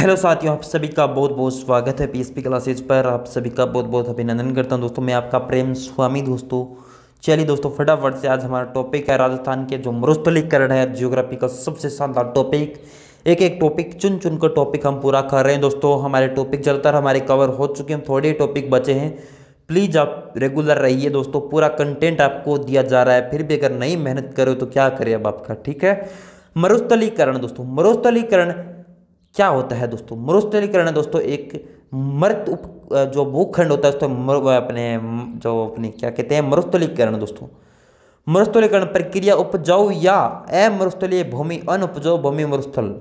Hello साथियों आप सभी का बहुत बहुत स्वागत है पीएसपी क्लासेज पर आप सभी का बहुत बहुत अभिनंदन करता हूं दोस्तों मैं आपका प्रेम स्वामी दोस्तों चलिए दोस्तों फटाफट से आज हमारा टॉपिक है राजस्थान के जो मरुस्थलीकरण है जियोग्राफी का सबसे शानदार टॉपिक एक एक टॉपिक चुन चुन कर टॉपिक हम पूरा कर रहे हैं दोस्तों हमारे टॉपिक जलतर हमारे कवर हो चुके हैं थोड़े टॉपिक बचे हैं प्लीज़ आप रेगुलर रहिए दोस्तों पूरा कंटेंट आपको दिया जा रहा है फिर भी अगर नहीं मेहनत करो तो क्या करें अब आपका ठीक है मरुस्थलीकरण दोस्तों मरुस्थलीकरण क्या होता है दोस्तों मरुस्थलीकरण दोस्तों एक मृत उप जो भूखंड होता है दोस्तों अपने जो अपने क्या कहते हैं मरुस्थलीकरण दोस्तों मरुस्थलीकरण प्रक्रिया उपजाऊ या अमरुस्थलीय भूमि अनुपजाऊ भूमि मरुस्थल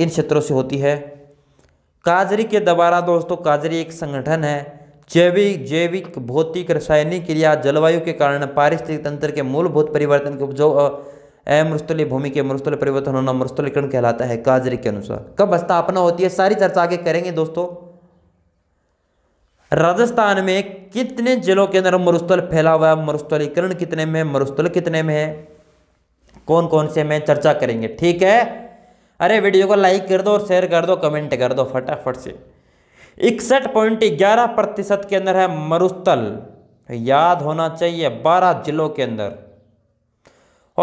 इन क्षेत्रों से होती है काजरी के दोबारा दोस्तों काजरी एक संगठन है जैविक जैविक भौतिक रासायनिक क्रिया जलवायु के कारण पारिस्थितिक तंत्र के मूलभूत परिवर्तन के उपजाऊ अमृतुल्य भूमि के मृतुल्य परिवर्तन होना मृतुल्यकरण कहलाता है काजरी के अनुसार कब स्थापना होती है सारी चर्चा आगे करेंगे दोस्तों राजस्थान में कितने जिलों के अंदर मरुस्थल फैला हुआ है मरुस्थलीकरण कितने में मरुस्थल कितने में है कौन कौन से में चर्चा करेंगे ठीक है अरे वीडियो को लाइक कर दो और शेयर कर दो कमेंट कर दो फटाफट से इकसठ पॉइंट ग्यारह प्रतिशत के अंदर है मरुस्थल याद होना चाहिए बारह जिलों के अंदर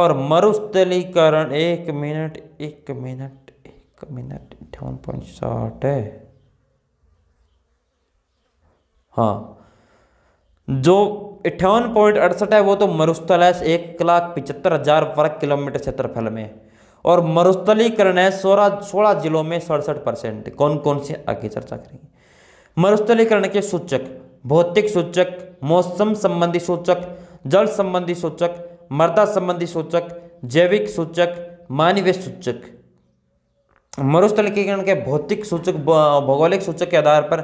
और मरुस्थलीकरण एक मिनट एक मिनट एक मिनट अठावन पॉइंट साठ है हाँ जो अट्ठावन पॉइंट अड़सठ है वो तो मरुस्थल है एक लाख पिचहत्तर हजार वर्ग किलोमीटर क्षेत्रफल में और मरुस्थलीकरण है सोलह सोलह जिलों में सड़सठ परसेंट कौन कौन से आगे चर्चा करेंगे मरुस्थलीकरण के सूचक भौतिक सूचक मौसम संबंधी सूचक जल संबंधी सूचक मर्दा संबंधी सूचक जैविक सूचक मानवीय सूचक मरुस्थलीकरण के भौतिक सूचक भौगोलिक सूचक के आधार पर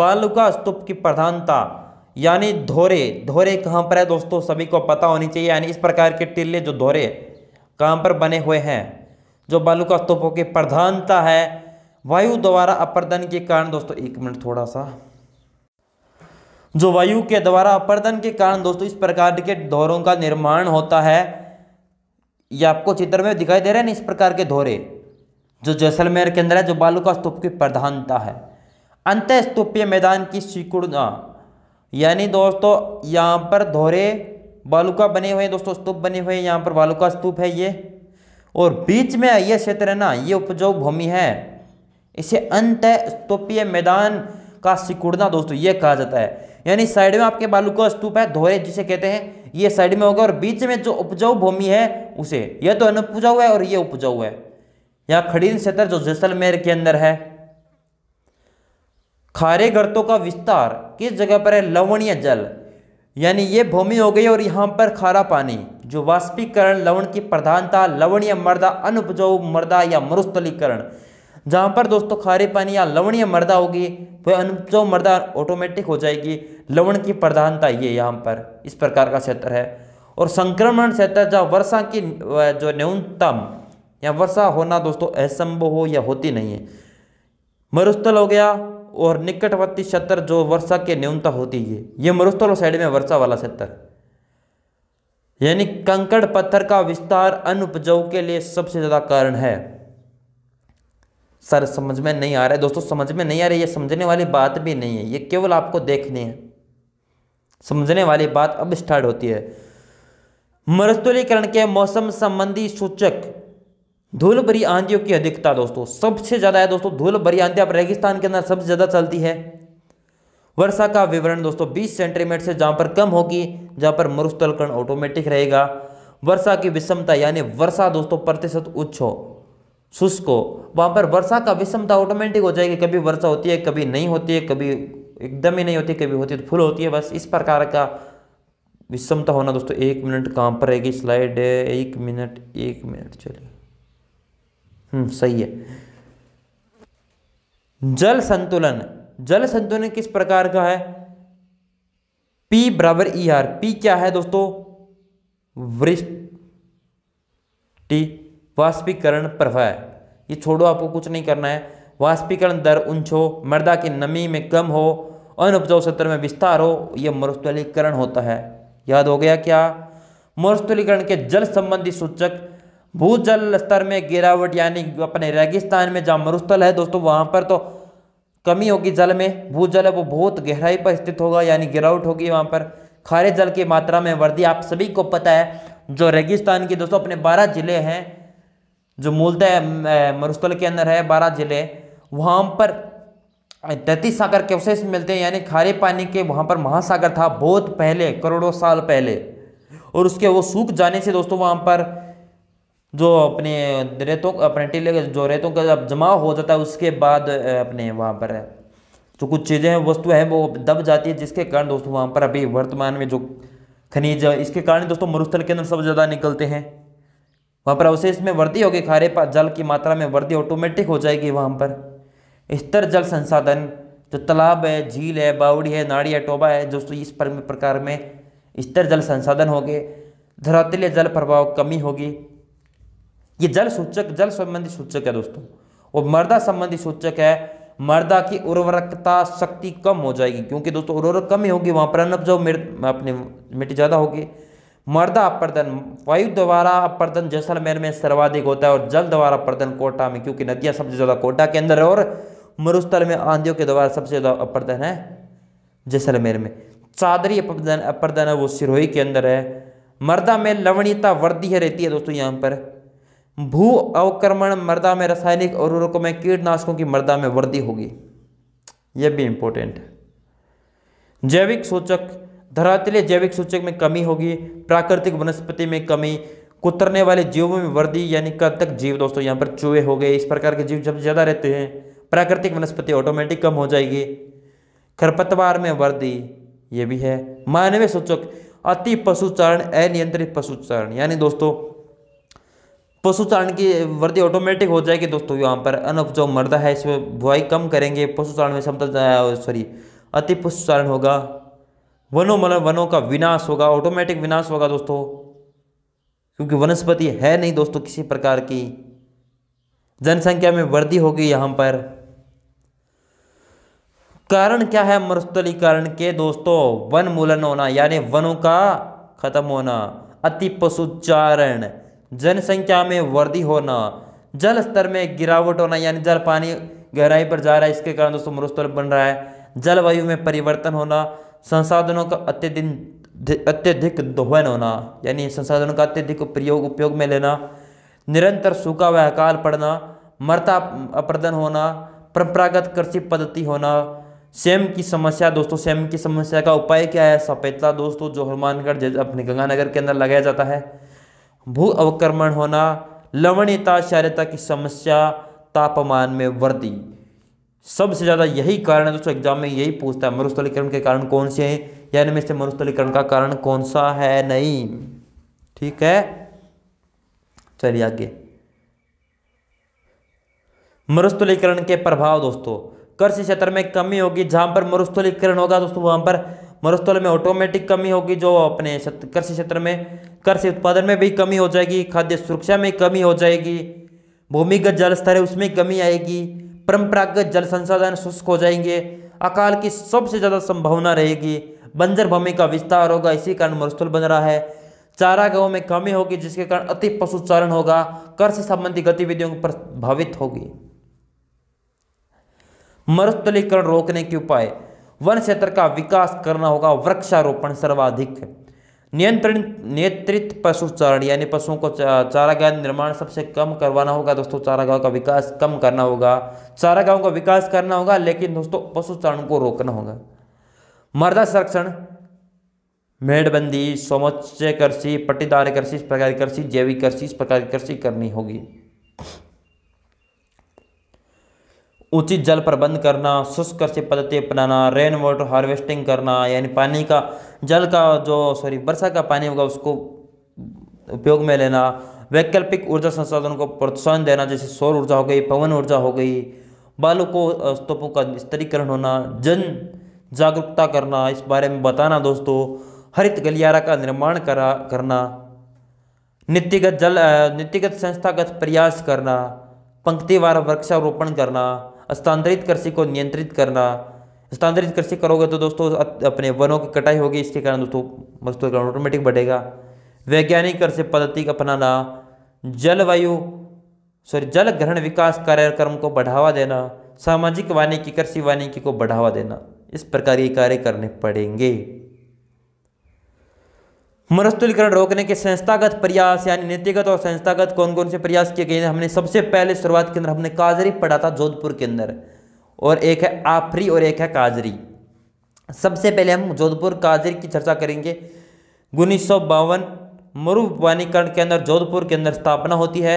बालुका स्तूप की प्रधानता यानी धोरे धोरे कहाँ पर है दोस्तों सभी को पता होनी चाहिए यानी इस प्रकार के टिल्ले जो धोरे कहाँ पर बने हुए हैं जो बालुका स्तूपों की प्रधानता है वायु द्वारा अपरदन के कारण दोस्तों एक मिनट थोड़ा सा जो वायु के द्वारा अपर्दन के कारण दोस्तों इस प्रकार के धोरों का निर्माण होता है ये आपको चित्र में दिखाई दे रहे हैं इस प्रकार के धोरे जो जैसलमेर के अंदर है जो बालू का स्तूप की प्रधानता है अंत स्तूपीय मैदान की सिकुड़ना यानी दोस्तों यहाँ पर धोरे बालुका बने हुए हैं दोस्तों स्तूप बने हुए हैं यहाँ पर बालुका स्तूप है ये और बीच में ये क्षेत्र है ना ये उपजाऊ भूमि है इसे अंत स्तूपीय मैदान का सिकुड़ना दोस्तों ये कहा जाता है यानी साइड में आपके बालू का स्तूप है धोरे जिसे कहते हैं ये साइड में होगा और बीच में जो उपजाऊ भूमि है उसे यह तो अनुपजाऊ है और ये उपजाऊ है यहाँ खड़ीन क्षेत्र जो जैसलमेर के अंदर है खारे गर्तों का विस्तार किस जगह पर है लवणीय जल यानी ये भूमि हो गई और यहाँ पर खारा पानी जो वाष्पीकरण लवण की प्रधानता लवणीय मर्दा अनुपजाऊ मर्दा या मरुस्थलीकरण जहाँ पर दोस्तों खारे पानी या लवणीय मर्दा होगी वह अनुपजाऊ मर्दा ऑटोमेटिक हो जाएगी लवण की प्रधानता ये यहाँ पर इस प्रकार का क्षेत्र है और संक्रमण क्षेत्र जहाँ वर्षा की जो न्यूनतम या वर्षा होना दोस्तों असंभव हो या होती नहीं है मरुस्थल हो गया और निकटवर्ती क्षेत्र जो वर्षा के न्यूनता होती है ये मरुस्थल साइड में वर्षा वाला क्षेत्र यानी कंकड़ पत्थर का विस्तार अनुपजाऊ के लिए सबसे ज़्यादा कारण है सर समझ में नहीं आ रहा है दोस्तों समझ में नहीं आ रही है समझने वाली बात भी नहीं है ये केवल आपको देखनी है समझने वाली बात अब स्टार्ट होती है मरुस्थलीकरण के मौसम संबंधी सूचक धूल भरी आंधियों की अधिकता दोस्तों सबसे ज़्यादा है दोस्तों धूल भरी आंधियाँ अब रेगिस्तान के अंदर सबसे ज़्यादा चलती है वर्षा का विवरण दोस्तों बीस सेंटीमीटर से जहाँ पर कम होगी जहाँ पर मरुस्थलकरण ऑटोमेटिक रहेगा वर्षा की विषमता यानी वर्षा दोस्तों प्रतिशत उच्च हो शुष्क हो वहाँ पर वर्षा का विषमता ऑटोमेटिक हो जाएगी कभी वर्षा होती है कभी नहीं होती है कभी एकदम ही नहीं होती कभी होती है तो फुल होती है बस इस प्रकार का विषमता होना दोस्तों एक मिनट कहाँ पर रहेगी स्लाइड है एक मिनट एक मिनट चलिए हम्म, सही है जल संतुलन जल संतुलन किस प्रकार का है पी बराबर ई आर पी क्या है दोस्तों वृष्टि वाष्पीकरण प्रवाह ये छोड़ो आपको कुछ नहीं करना है वाष्पीकरण दर उंच हो मृदा की नमी में कम हो अनुपजाऊ सत्र में विस्तार हो यह मरुस्थलीकरण होता है याद हो गया क्या मरुस्थलीकरण के जल संबंधी सूचक भूजल स्तर में गिरावट यानी अपने रेगिस्तान में जहाँ मरुस्थल है दोस्तों वहाँ पर तो कमी होगी जल में भूजल है वो बहुत गहराई पर स्थित होगा यानी गिरावट होगी वहाँ पर खारे जल की मात्रा में वृद्धि आप सभी को पता है जो रेगिस्तान के दोस्तों अपने बारह जिले हैं जो मूलतः मरुस्थल के अंदर है बारह जिले वहाँ पर तैतीस सागर के अवशेष मिलते हैं यानी खारे पानी के वहाँ पर महासागर था बहुत पहले करोड़ों साल पहले और उसके वो सूख जाने से दोस्तों वहाँ पर जो अपने रेतों अपने टीले जो रेतों का जब जमा हो जाता है उसके बाद अपने वहाँ पर जो कुछ चीज़ें हैं वस्तु हैं वो दब जाती है जिसके कारण दोस्तों वहाँ पर अभी वर्तमान में जो खनिज इसके कारण दोस्तों मरुस्थल के अंदर सबसे ज़्यादा निकलते हैं वहाँ पर अवशेष में वृद्धि होगी खारे जल की मात्रा में वृद्धि ऑटोमेटिक हो जाएगी वहाँ पर स्तर जल संसाधन जो तालाब है झील है बावड़ी है नाड़ी है टोबा है जो इस प्रकार में स्तर जल संसाधन हो गए धरातलीय जल प्रभाव कमी होगी ये जल सूचक जल संबंधी सूचक है दोस्तों और मर्दा संबंधी सूचक है मर्दा की उर्वरकता शक्ति कम हो जाएगी क्योंकि दोस्तों उर्वरक कम ही होगी वहाँ पर अनुपजाऊ जो अपनी मिट्टी ज़्यादा होगी मर्दा अपर्दन वायु द्वारा अपर्दन जैसलमेर में सर्वाधिक होता है और जल द्वारा अपर्दन कोटा में क्योंकि नदियाँ सबसे ज़्यादा कोटा के अंदर है और मरुस्थल में आंधियों के द्वारा सबसे ज़्यादा अपर्दन है जैसलमेर में चादरी अपर्दन अपर्दन है वो सिरोही के अंदर है मर्दा में लवणीयता वर्दी है रहती है दोस्तों यहाँ पर भू अवक्रमण मर्दा में रासायनिक उर्वरकों में कीटनाशकों की मर्दा में वृद्धि होगी यह भी इम्पोर्टेंट है जैविक सूचक धरातलीय जैविक सूचक में कमी होगी प्राकृतिक वनस्पति में कमी कुतरने वाले जीवों में वृद्धि यानी तक जीव दोस्तों यहाँ पर चूहे हो गए इस प्रकार के जीव जब ज़्यादा रहते हैं प्राकृतिक वनस्पति ऑटोमेटिक कम हो जाएगी खरपतवार में वृद्धि ये भी है मानवीय सूचक अति पशुचारण अनियंत्रित पशुचारण यानी दोस्तों पशुचारण की वृद्धि ऑटोमेटिक हो जाएगी दोस्तों यहाँ पर अनब जो मर्दा है इसमें बुआई कम करेंगे पशुचारण में क्षमता सॉरी अति पशुचारण होगा वनों मतलब वनों का विनाश होगा ऑटोमेटिक विनाश होगा दोस्तों क्योंकि वनस्पति है नहीं दोस्तों किसी प्रकार की जनसंख्या में वृद्धि होगी यहाँ पर कारण क्या है मरुस्थलीकरण के दोस्तों वन मूलन होना यानी वनों का खत्म होना अति पशुच्चारण जनसंख्या में वृद्धि होना जल स्तर में गिरावट होना यानी जल पानी गहराई पर जा रहा है इसके कारण दोस्तों मरुस्थल बन रहा है जलवायु में परिवर्तन होना संसाधनों का अत्यधिक अत्यधिक दोहन होना यानी संसाधनों का अत्यधिक प्रयोग उपयोग में लेना निरंतर सूखा व अकाल पड़ना मरता अप्रदन होना परंपरागत कृषि पद्धति होना सेम की समस्या दोस्तों सेम की समस्या का उपाय क्या है सफेदला दोस्तों जो हनुमानगढ़ अपने गंगानगर के अंदर लगाया जाता है भू अवक्रमण होना लवणीयता क्षारता की समस्या तापमान में वृद्धि सबसे ज़्यादा यही कारण है दोस्तों एग्जाम में यही पूछता है मरुस्थलीकरण के कारण कौन से हैं या इनमें से मरुस्थलीकरण का कारण कौन सा है नहीं ठीक है चलिए आगे मरुस्थलीकरण के प्रभाव दोस्तों कृषि क्षेत्र में कमी होगी जहां पर मरुस्थलीकरण होगा दोस्तों वहां पर मरुस्थल में ऑटोमेटिक कमी होगी जो अपने कृषि क्षेत्र में कृषि उत्पादन में भी कमी हो जाएगी खाद्य सुरक्षा में कमी हो जाएगी भूमिगत जल स्तर है उसमें कमी आएगी परंपरागत जल संसाधन शुष्क हो जाएंगे अकाल की सबसे ज़्यादा संभावना रहेगी बंजर भूमि का विस्तार होगा इसी कारण मरुस्थल बन रहा है चारा गांव में कमी होगी जिसके कारण अति पशुचारण होगा कर से संबंधी गतिविधियों पर प्रभावित होगी मरुस्थलीकरण रोकने के उपाय वन क्षेत्र का विकास करना होगा वृक्षारोपण सर्वाधिक नियंत्रण नियंत्रित चारण यानी पशुओं को चारागाह निर्माण सबसे कम करवाना होगा दोस्तों चारागाह का विकास कम करना होगा चारागाहों का विकास करना होगा लेकिन दोस्तों पशु चारण को रोकना होगा मर्दा संरक्षण मेड़बंदी समुच्चय कृषि पट्टीदार कृषि इस प्रकार की कृषि जैविक कृषि इस प्रकार की कृषि करनी होगी उचित जल प्रबंध करना शुष्क कृषि पद्धति अपनाना रेन वाटर हार्वेस्टिंग करना यानी पानी का जल का जो सॉरी वर्षा का पानी होगा उसको उपयोग में लेना वैकल्पिक ऊर्जा संसाधनों को प्रोत्साहन देना जैसे सौर ऊर्जा हो गई पवन ऊर्जा हो गई बालों को स्तूपों का स्तरीकरण होना जन जागरूकता करना इस बारे में बताना दोस्तों हरित गलियारा का निर्माण करा करना नीतिगत जल नीतिगत संस्थागत प्रयास करना पंक्तिवार वृक्षारोपण करना स्थानांतरित कृषि को नियंत्रित करना स्थानांतरित कृषि करोगे तो दोस्तों अपने वनों की कटाई होगी इसके कारण दोस्तों का ऑटोमेटिक बढ़ेगा वैज्ञानिक कृषि पद्धति अपनाना जलवायु सॉरी जल ग्रहण विकास कार्यक्रम को बढ़ावा देना सामाजिक वानिकी कृषि वानिकी को बढ़ावा देना इस प्रकार ये कार्य करने पड़ेंगे मरुस्थलीकरण रोकने के संस्थागत प्रयास यानी नीतिगत और संस्थागत कौन कौन से प्रयास किए गए हमने सबसे पहले शुरुआत के अंदर हमने काजरी पढ़ा था जोधपुर के अंदर और एक है आफरी और एक है काजरी सबसे पहले हम जोधपुर काजरी की चर्चा करेंगे उन्नीस सौ बावन मरुवानीकरण के अंदर जोधपुर के अंदर स्थापना होती है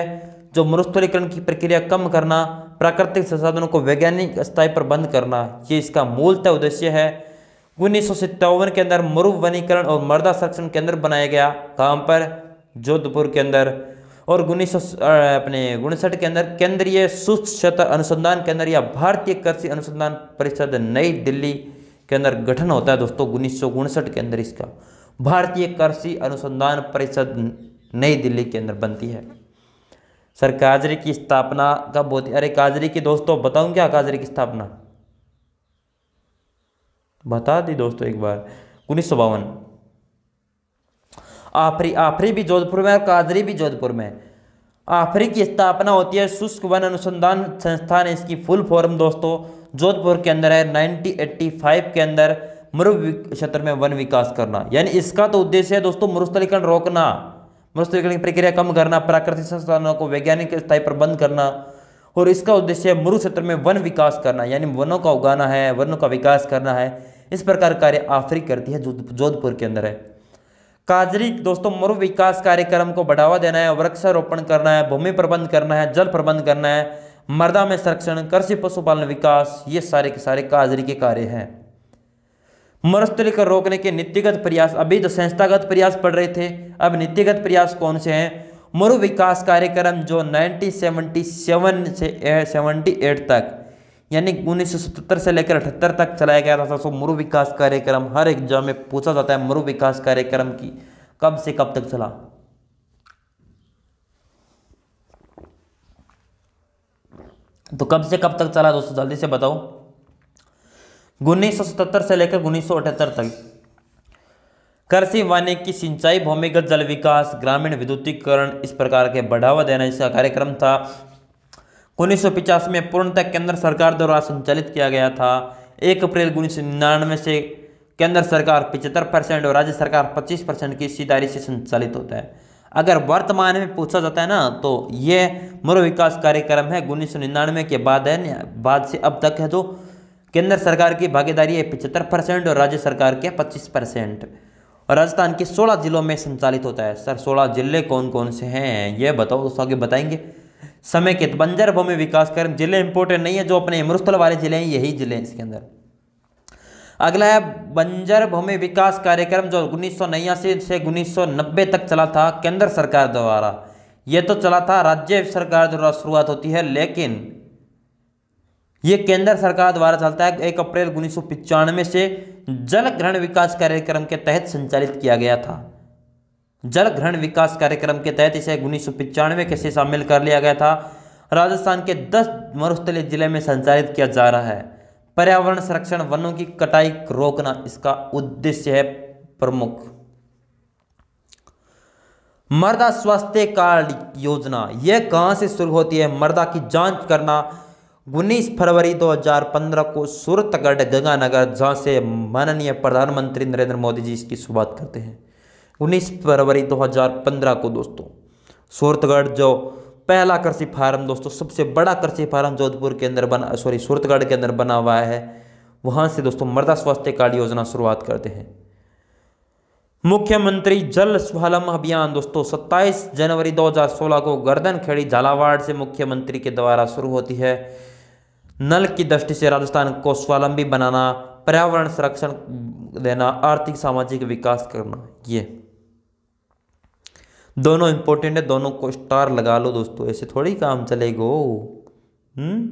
जो मरुस्थलीकरण की प्रक्रिया कम करना प्राकृतिक संसाधनों को वैज्ञानिक स्थाय पर बंद करना ये इसका मूलतः उद्देश्य है उन्नीस सौ सत्तावन के अंदर मरु वनीकरण और मर्दा संरक्षण केंद्र बनाया गया कहाँ पर जोधपुर के अंदर और उन्नीस अपने उनसठ के अंदर केंद्रीय शुष्क क्षेत्र अनुसंधान केंद्र या भारतीय कृषि अनुसंधान परिषद नई दिल्ली के अंदर गठन होता है दोस्तों उन्नीस के अंदर इसका भारतीय कृषि अनुसंधान परिषद नई दिल्ली के अंदर बनती है सर काजरी की स्थापना कब होती है अरे काजरी की दोस्तों बताऊँ क्या काजरी की स्थापना बता दी दोस्तों एक बार उन्नीस सौ बावन आफरी आफरी भी जोधपुर में और कादरी भी जोधपुर में आफरी की स्थापना होती है शुष्क वन अनुसंधान संस्थान इसकी फुल फॉर्म दोस्तों जोधपुर के अंदर है 1985 के अंदर मरु क्षेत्र में वन विकास करना यानी इसका तो उद्देश्य है दोस्तों मरुस्थलीकरण रोकना मरुस्थलीकरण की प्रक्रिया कम करना प्राकृतिक संसाधनों को वैज्ञानिक स्थायी पर बंद करना और इसका उद्देश्य मरु क्षेत्र में वन विकास करना यानी वनों का उगाना है वनों का विकास करना है इस प्रकार कार्य आफरी करती है जोधपुर के अंदर है काजरी दोस्तों मरु विकास कार्यक्रम को बढ़ावा देना है वृक्षारोपण करना है भूमि प्रबंध करना है जल प्रबंध करना है मर्दा में संरक्षण कृषि पशुपालन विकास ये सारे के सारे काजरी के कार्य हैं मरुस्थली को रोकने के नीतिगत प्रयास अभी तो संस्थागत प्रयास पड़ रहे थे अब नीतिगत प्रयास कौन से हैं मरु विकास कार्यक्रम जो 1977 से 78 तक यानी उन्नीस से लेकर अठहत्तर तक चलाया गया था तो सो मरु विकास कार्यक्रम हर एग्जाम में पूछा जाता है मरु विकास कार्यक्रम की कब से कब तक चला तो कब से कब तक चला दोस्तों जल्दी से बताओ उन्नीस से लेकर उन्नीस तक कृषि वानिकी सिंचाई भूमिगत जल विकास ग्रामीण विद्युतीकरण इस प्रकार के बढ़ावा देना इसका कार्यक्रम था उन्नीस में पूर्णतः केंद्र सरकार द्वारा संचालित किया गया था एक अप्रैल उन्नीस से केंद्र सरकार पिचहत्तर परसेंट और राज्य सरकार पच्चीस परसेंट की सीधारी से संचालित होता है अगर वर्तमान में पूछा जाता है ना तो ये मरो विकास कार्यक्रम है उन्नीस के बाद है बाद से अब तक है जो तो केंद्र सरकार की भागीदारी है पिचहत्तर परसेंट और राज्य सरकार के पच्चीस परसेंट राजस्थान के 16 जिलों में संचालित होता है सर 16 जिले कौन कौन से हैं ये बताओ दोस्तों आगे बताएंगे के बंजर भूमि विकास कार्यक्रम जिले इंपोर्टेंट नहीं है जो अपने मरुस्थल वाले जिले हैं यही जिले हैं इसके अंदर अगला है बंजर भूमि विकास कार्यक्रम जो उन्नीस से उन्नीस तक चला था केंद्र सरकार द्वारा यह तो चला था राज्य सरकार द्वारा शुरुआत होती है लेकिन ये केंद्र सरकार द्वारा चलता है एक अप्रैल उन्नीस से जल ग्रहण विकास कार्यक्रम के तहत संचालित किया गया था जल ग्रहण विकास कार्यक्रम के तहत इसे उन्नीस सौ पिचानवे कैसे शामिल कर लिया गया था राजस्थान के दस मरुस्थलीय जिले में संचालित किया जा रहा है पर्यावरण संरक्षण वनों की कटाई रोकना इसका उद्देश्य है प्रमुख मर्दा स्वास्थ्य कार्ड योजना यह कहां से शुरू होती है मर्दा की जांच करना उन्नीस फरवरी 2015 को सूरतगढ़ गंगानगर जहाँ से माननीय प्रधानमंत्री नरेंद्र मोदी जी इसकी शुरुआत करते हैं 19 फरवरी 2015 को दोस्तों सूरतगढ़ जो पहला कृषि फार्म दोस्तों सबसे बड़ा कृषि फार्म जोधपुर के अंदर बना सॉरी सूरतगढ़ के अंदर बना हुआ है वहाँ से दोस्तों मृदा स्वास्थ्य कार्ड योजना शुरुआत करते हैं मुख्यमंत्री जल स्वालम अभियान दोस्तों 27 जनवरी 2016 को गर्दन खेड़ी झालावाड़ से मुख्यमंत्री के द्वारा शुरू होती है नल की दृष्टि से राजस्थान को स्वावलंबी बनाना पर्यावरण संरक्षण देना आर्थिक सामाजिक विकास करना ये दोनों इंपॉर्टेंट है दोनों को स्टार लगा लो दोस्तों ऐसे थोड़ी काम चलेगा हम्म?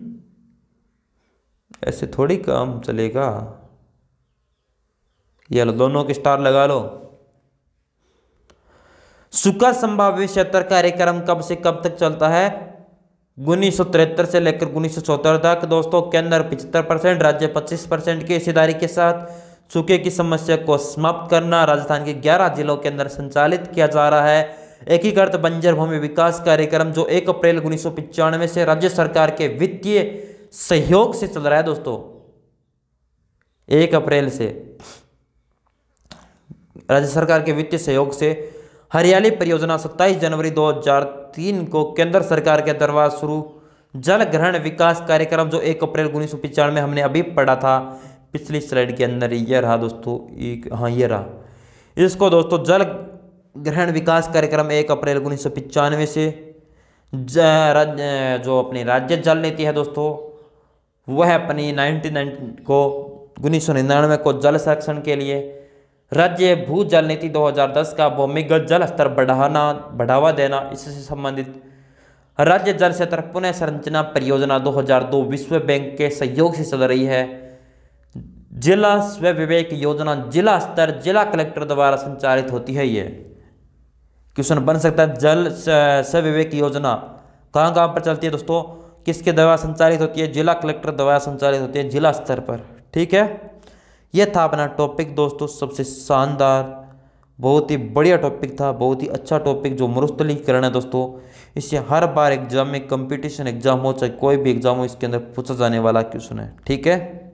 ऐसे थोड़ी काम चलेगा ये लो दोनों के स्टार लगा लो सुखा संभाव्य क्षेत्र कार्यक्रम कब से कब तक चलता है उन्नीस से लेकर उन्नीस तक दोस्तों केंद्र पिछहत्तर परसेंट राज्य पच्चीस परसेंट की हिस्सेदारी के साथ सूखे की समस्या को समाप्त करना राजस्थान के 11 जिलों के अंदर संचालित किया जा रहा है एकीकृत बंजर भूमि विकास कार्यक्रम जो 1 अप्रैल उन्नीस से राज्य सरकार के वित्तीय सहयोग से चल रहा है दोस्तों एक अप्रैल से राज्य सरकार के वित्तीय सहयोग से हरियाली परियोजना सत्ताईस जनवरी दो तीन को केंद्र सरकार के दरबार शुरू जल ग्रहण विकास कार्यक्रम जो एक अप्रैल उन्नीस सौ पिचानवे हमने अभी पढ़ा था पिछली स्लाइड के अंदर ये रहा दोस्तों एक हाँ ये रहा इसको दोस्तों जल ग्रहण विकास कार्यक्रम एक अप्रैल उन्नीस सौ पिचानवे से जो अपनी राज्य जल नीति है दोस्तों वह अपनी नाइनटीन को उन्नीस सौ निन्यानवे को जल संरक्षण के लिए राज्य भू जल नीति 2010 का भूमिगत जल स्तर बढ़ाना बढ़ावा देना इससे संबंधित राज्य जल क्षेत्र पुनः संरचना परियोजना 2002 विश्व बैंक के सहयोग से चल रही है जिला स्व विवेक योजना जिला स्तर जिला कलेक्टर द्वारा संचालित होती है ये क्वेश्चन बन सकता है जल स्व विवेक योजना कहाँ कहाँ पर चलती है दोस्तों किसके द्वारा संचालित होती है जिला कलेक्टर द्वारा संचालित होती है जिला स्तर पर ठीक है यह था अपना टॉपिक दोस्तों सबसे शानदार बहुत ही बढ़िया टॉपिक था बहुत ही अच्छा टॉपिक जो मरुस्थलीकरण है दोस्तों इससे हर बार एग्जाम में कंपटीशन एग्जाम हो चाहे कोई भी एग्जाम हो इसके अंदर पूछा जाने वाला क्वेश्चन है ठीक है